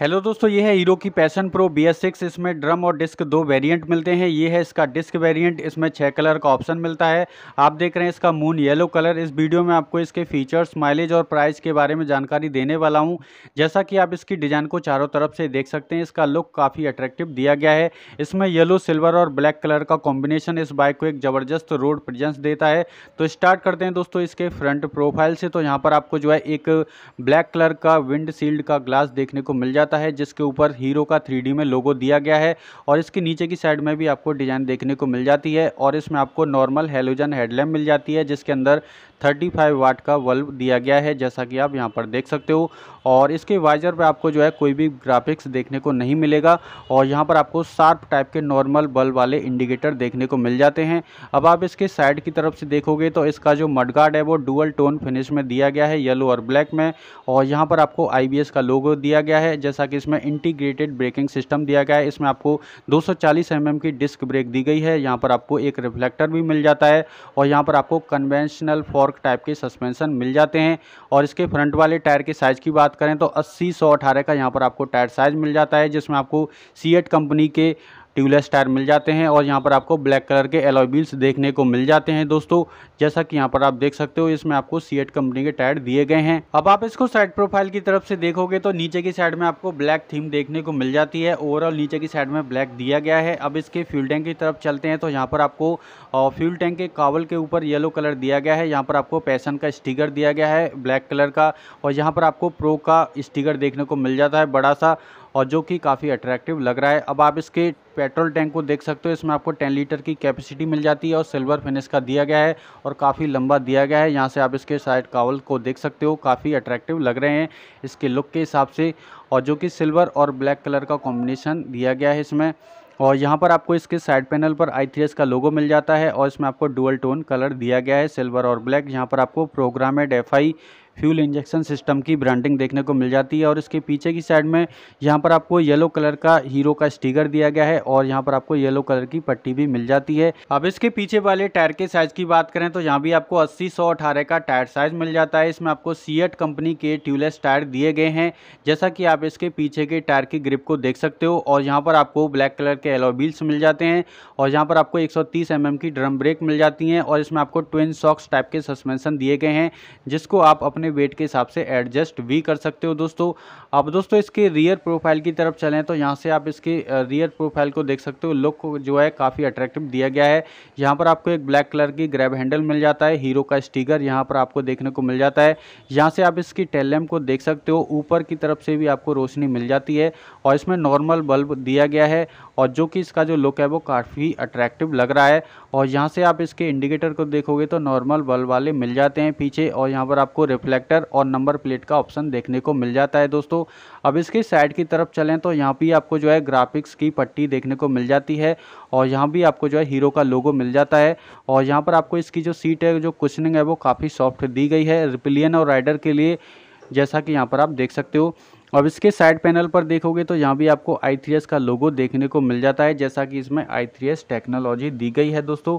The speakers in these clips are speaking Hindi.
हेलो दोस्तों ये है हीरो की पैशन प्रो बी एस सिक्स इसमें ड्रम और डिस्क दो वेरिएंट मिलते हैं ये है इसका डिस्क वेरिएंट इसमें छः कलर का ऑप्शन मिलता है आप देख रहे हैं इसका मून येलो कलर इस वीडियो में आपको इसके फीचर्स माइलेज और प्राइस के बारे में जानकारी देने वाला हूँ जैसा कि आप इसकी डिज़ाइन को चारों तरफ से देख सकते हैं इसका लुक काफ़ी अट्रैक्टिव दिया गया है इसमें येलो सिल्वर और ब्लैक कलर का कॉम्बिनेशन इस बाइक को एक ज़बरदस्त रोड प्रजेंस देता है तो स्टार्ट करते हैं दोस्तों इसके फ्रंट प्रोफाइल से तो यहाँ पर आपको जो है एक ब्लैक कलर का विंड का ग्लास देखने को मिल जाता जाता है जिसके ऊपर हीरो का थ्री में लोगो दिया गया है और इसके नीचे की साइड में भी आपको डिज़ाइन देखने को मिल जाती है और इसमें आपको नॉर्मल हेलोजन हेडलैम्प मिल जाती है जिसके अंदर थर्टी फाइव वाट का बल्ब दिया गया है जैसा कि आप यहाँ पर देख सकते हो और इसके वाइजर पर आपको जो है कोई भी ग्राफिक्स देखने को नहीं मिलेगा और यहाँ पर आपको शार्प टाइप के नॉर्मल बल्ब वाले इंडिकेटर देखने को मिल जाते हैं अब आप इसके साइड की तरफ से देखोगे तो इसका जो मडगार्ड है वो डुअल टोन फिनिश में दिया गया है येलो और ब्लैक में और यहाँ पर आपको आई का लोगो दिया गया है जैसा कि इसमें इंटीग्रेटेड ब्रेकिंग सिस्टम दिया गया है इसमें आपको 240 mm की डिस्क ब्रेक दी गई है यहाँ पर आपको एक रिफ्लेक्टर भी मिल जाता है और यहाँ पर आपको कन्वेंशनल फॉर कॉर्क टाइप के सस्पेंशन मिल जाते हैं और इसके फ्रंट वाले टायर के साइज़ की बात करें तो अस्सी सौ अठारह का यहाँ पर आपको टायर साइज़ मिल जाता है जिसमें आपको सी कंपनी के ट्यूबलेस टायर मिल जाते हैं और यहाँ पर आपको ब्लैक कलर के एलॉय व्हील्स देखने को मिल जाते हैं दोस्तों जैसा कि यहाँ पर आप देख सकते हो इसमें आपको सीएट कंपनी के टायर दिए गए हैं अब आप इसको साइड प्रोफाइल की तरफ से देखोगे तो नीचे की साइड में आपको ब्लैक थीम देखने को मिल जाती है ओवरऑल नीचे की साइड में ब्लैक दिया गया है अब इसके फ्यूल टैंक की तरफ चलते हैं तो यहाँ पर आपको फ्यूल टैंक के कावल के ऊपर येलो कलर दिया गया है यहाँ पर आपको पैसन का स्टिकर दिया गया है ब्लैक कलर का और यहाँ पर आपको प्रो का स्टिकर देखने को मिल जाता है बड़ा सा और जो कि काफ़ी अट्रैक्टिव लग रहा है अब आप इसके पेट्रोल टैंक को देख सकते हो इसमें आपको 10 लीटर की कैपेसिटी मिल जाती है और सिल्वर फिनिश का दिया गया है और काफ़ी लंबा दिया गया है यहाँ से आप इसके साइड कावल को देख सकते हो काफ़ी अट्रैक्टिव लग रहे हैं इसके लुक के हिसाब से और जो कि सिल्वर और ब्लैक कलर का कॉम्बिनेशन दिया गया है इसमें और यहाँ पर आपको इसके साइड पैनल पर आई का लोगो मिल जाता है और इसमें आपको डुअल टोन कलर दिया गया है सिल्वर और ब्लैक यहाँ पर आपको programmed F I fuel injection system की ब्रांडिंग देखने को मिल जाती है और इसके पीछे की साइड में यहाँ पर आपको येलो कलर का हीरो का स्टिकर दिया गया है और यहाँ पर आपको येलो कलर की पट्टी भी मिल जाती है अब इसके पीछे वाले टायर के साइज की बात करें तो यहाँ भी आपको अस्सी सौ अठारह का टायर साइज मिल जाता है इसमें आपको सीएट कंपनी के ट्यूबलेस टायर दिए गए हैं जैसा कि आप इसके पीछे के टायर की ग्रिप को देख सकते हो और यहाँ पर आपको ब्लैक कलर के एलोबील्स मिल जाते हैं और यहाँ पर आपको 130 mm की ड्रम ब्रेक मिल जाती हैं और इसमें आपको ट्विन सॉक्स टाइप के सस्पेंशन दिए गए हैं जिसको आप अपने अपने वेट के हिसाब से एडजस्ट भी कर सकते हो दोस्तों अब दोस्तों इसके रियर प्रोफाइल की तरफ चलें तो यहाँ से आप इसके रियर प्रोफाइल को देख सकते हो लुक जो है काफ़ी अट्रैक्टिव दिया गया है यहाँ पर आपको एक ब्लैक कलर की ग्रैब हैंडल मिल जाता है हीरो का स्टीकर यहाँ पर आपको देखने को मिल जाता है यहाँ से आप इसकी टेलम को देख सकते हो ऊपर की तरफ से भी आपको रोशनी मिल जाती है और इसमें नॉर्मल बल्ब दिया गया है और जो कि इसका जो लुक है वो काफ़ी अट्रैक्टिव लग रहा है और यहाँ से आप इसके इंडिकेटर को देखोगे तो नॉर्मल बल्ब वाले मिल जाते हैं पीछे और यहाँ पर आपको रिफ्लेक्ट रिफ्लेक्टर और नंबर प्लेट का ऑप्शन देखने को मिल जाता है दोस्तों अब इसके साइड की तरफ चलें तो यहाँ भी आपको जो है ग्राफिक्स की पट्टी देखने को मिल जाती है और यहाँ भी आपको जो है हीरो का लोगो मिल जाता है और यहाँ पर आपको इसकी जो सीट है जो कुशनिंग है वो काफ़ी सॉफ्ट दी गई है रिपिलियन और राइडर के लिए जैसा कि यहाँ पर आप देख सकते हो अब इसके साइड पैनल पर देखोगे तो यहाँ भी आपको आई का लोगो देखने को मिल जाता है जैसा कि इसमें आई टेक्नोलॉजी दी गई है दोस्तों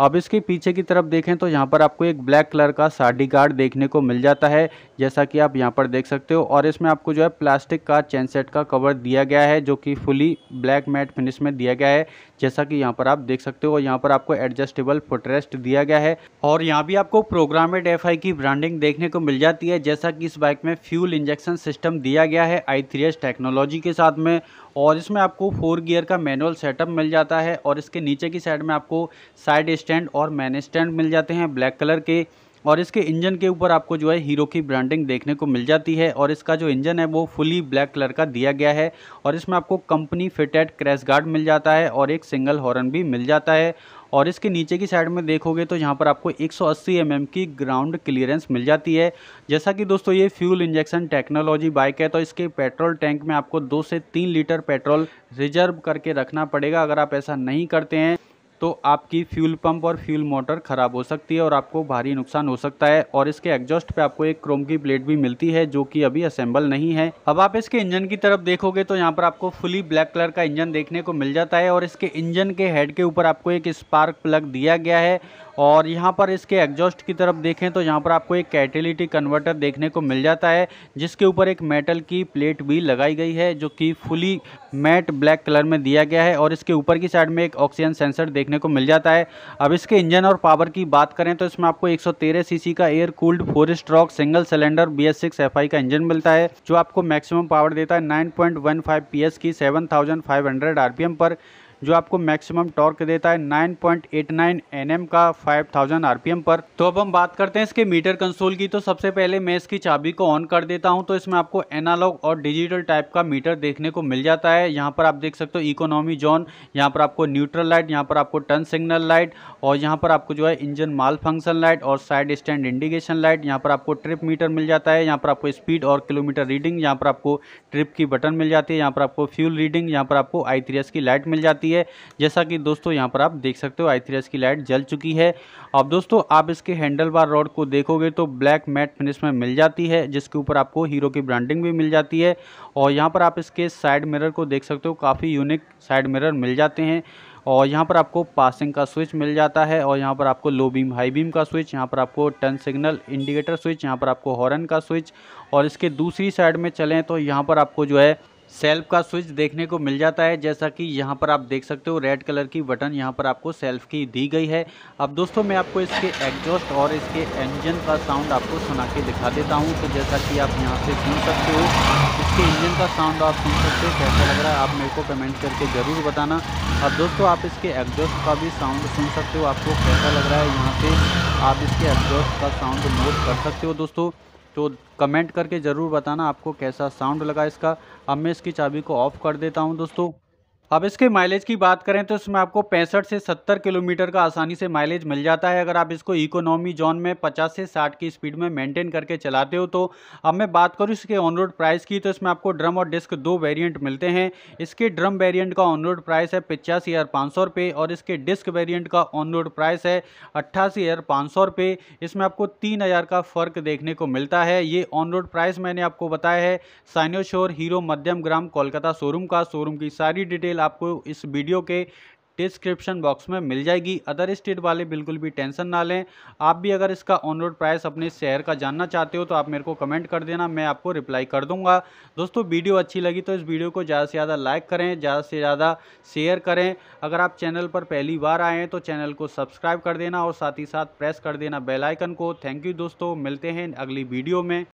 अब इसके पीछे की तरफ देखें तो यहाँ पर आपको एक ब्लैक कलर का साडी गार्ड देखने को मिल जाता है जैसा कि आप यहाँ पर देख सकते हो और इसमें आपको जो है प्लास्टिक का चैन सेट का कवर दिया गया है जो कि फुली ब्लैक मैट फिनिश में दिया गया है जैसा कि यहाँ पर आप देख सकते हो यहाँ पर आपको एडजस्टेबल फुटरेस्ट दिया गया है और यहाँ भी आपको प्रोग्रामेड एफ की ब्रांडिंग देखने को मिल जाती है जैसा कि इस बाइक में फ्यूल इंजेक्शन सिस्टम दिया गया है आई टेक्नोलॉजी के साथ में और इसमें आपको फोर गियर का मैनुअल सेटअप मिल जाता है और इसके नीचे की साइड में आपको साइड स्टैंड और मैन स्टैंड मिल जाते हैं ब्लैक कलर के और इसके इंजन के ऊपर आपको जो है हीरो की ब्रांडिंग देखने को मिल जाती है और इसका जो इंजन है वो फुली ब्लैक कलर का दिया गया है और इसमें आपको कंपनी फिटेड क्रैश गार्ड मिल जाता है और एक सिंगल हॉर्न भी मिल जाता है और इसके नीचे की साइड में देखोगे तो यहाँ पर आपको 180 mm की ग्राउंड क्लियरेंस मिल जाती है जैसा कि दोस्तों ये फ्यूल इंजेक्शन टेक्नोलॉजी बाइक है तो इसके पेट्रोल टैंक में आपको दो से तीन लीटर पेट्रोल रिजर्व करके रखना पड़ेगा अगर आप ऐसा नहीं करते हैं तो आपकी फ्यूल पंप और फ्यूल मोटर ख़राब हो सकती है और आपको भारी नुकसान हो सकता है और इसके एग्जॉस्ट पे आपको एक क्रोम की प्लेट भी मिलती है जो कि अभी असेंबल नहीं है अब आप इसके इंजन की तरफ देखोगे तो यहाँ पर आपको फुली ब्लैक कलर का इंजन देखने को मिल जाता है और इसके इंजन के हेड के ऊपर आपको एक स्पार्क प्लग दिया गया है और यहाँ पर इसके एग्जॉस्ट की तरफ देखें तो यहाँ पर आपको एक कैटेलिटी कन्वर्टर देखने को मिल जाता है जिसके ऊपर एक मेटल की प्लेट भी लगाई गई है जो कि फुली मैट ब्लैक कलर में दिया गया है और इसके ऊपर की साइड में एक ऑक्सीजन सेंसर देखने को मिल जाता है अब इसके इंजन और पावर की बात करें तो इसमें आपको 113 सीसी का air cooled four stroke single cylinder B S का इंजन मिलता है जो आपको मैक्सिमम पावर देता है 9.15 पीएस की 7500 आरपीएम पर जो आपको मैक्सिमम टॉर्क देता है 9.89 पॉइंट एम का 5000 थाउजेंड पर तो अब हम बात करते हैं इसके मीटर कंसोल की तो सबसे पहले मैं इसकी चाबी को ऑन कर देता हूं तो इसमें आपको एनालॉग और डिजिटल टाइप का मीटर देखने को मिल जाता है यहां पर आप देख सकते हो इकोनॉमी जोन यहाँ पर आपको न्यूट्रल लाइट यहाँ पर आपको टर्न सिग्नल लाइट और यहाँ पर आपको जो है इंजन माल फंक्शन लाइट और साइड स्टैंड इंडिकेशन लाइट यहाँ पर आपको ट्रिप मीटर मिल जाता है यहाँ पर आपको स्पीड और किलोमीटर रीडिंग यहाँ पर आपको ट्रिप की बटन मिल जाती है यहाँ पर आपको फ्यूल रीडिंग यहाँ पर आपको आई की लाइट मिल जाती है है जैसा कि दोस्तों यहाँ पर आप देख सकते हो आई थ्री की लाइट जल चुकी है अब दोस्तों आप इसके हैंडल बार रॉड को देखोगे तो ब्लैक मैट फिनिश में मिल जाती है जिसके ऊपर आपको हीरो की ब्रांडिंग भी मिल जाती है और यहाँ पर आप इसके साइड मिरर को देख सकते हो काफ़ी यूनिक साइड मिरर मिल जाते हैं और यहाँ पर आपको पासिंग का स्विच मिल जाता है और यहाँ पर आपको लो बीम हाई बीम का स्विच यहाँ पर आपको टर्न सिग्नल इंडिकेटर स्विच यहाँ पर आपको हॉर्न का स्विच और इसके दूसरी साइड में चलें तो यहाँ पर आपको जो है सेल्फ का स्विच देखने को मिल जाता है जैसा कि यहाँ पर आप देख सकते हो रेड कलर की बटन यहाँ पर आपको सेल्फ की दी गई है अब दोस्तों मैं आपको इसके एग्जॉस्ट और इसके इंजन का साउंड आपको सुना के दिखा देता हूँ तो जैसा कि आप यहाँ से सुन सकते हो इसके इंजन का साउंड आप सुन सकते हो कैसा लग रहा है आप मेरे को कमेंट करके ज़रूर बताना अब दोस्तों आप इसके एग्जॉस्ट का भी साउंड सुन सकते हो आपको कैसा लग रहा है यहाँ से आप इसके एग्जॉस्ट का साउंड नोट कर सकते हो दोस्तों तो कमेंट करके ज़रूर बताना आपको कैसा साउंड लगा इसका अब मैं इसकी चाबी को ऑफ़ कर देता हूँ दोस्तों अब इसके माइलेज की बात करें तो इसमें आपको पैंसठ से सत्तर किलोमीटर का आसानी से माइलेज मिल जाता है अगर आप इसको इकोनॉमी जोन में पचास से साठ की स्पीड में मेंटेन करके चलाते हो तो अब मैं बात करूँ इसके ऑन रोड प्राइस की तो इसमें आपको ड्रम और डिस्क दो वेरियंट मिलते हैं इसके ड्रम वेरियंट का ऑन रोड प्राइस है पिचासी हज़ार पाँच सौ रुपये और इसके डिस्क वेरियंट का ऑन रोड प्राइस है अट्ठासी हज़ार पाँच सौ रुपये इसमें आपको तीन हज़ार का फ़र्क देखने को मिलता है ये ऑन रोड प्राइस मैंने आपको बताया है साइनोशोर hero Madhyamgram Kolkata showroom का शोरूम की सारी डिटेल आपको इस वीडियो के डिस्क्रिप्शन बॉक्स में मिल जाएगी अदर स्टेट वाले बिल्कुल भी टेंशन ना लें आप भी अगर इसका ऑन रोड प्राइस अपने शहर का जानना चाहते हो तो आप मेरे को कमेंट कर देना मैं आपको रिप्लाई कर दूंगा दोस्तों वीडियो अच्छी लगी तो इस वीडियो को ज़्यादा से ज़्यादा लाइक करें ज़्यादा से ज़्यादा शेयर करें अगर आप चैनल पर पहली बार आए हैं तो चैनल को सब्सक्राइब कर देना और साथ ही साथ प्रेस कर देना बेलाइकन को थैंक यू दोस्तों मिलते हैं अगली वीडियो में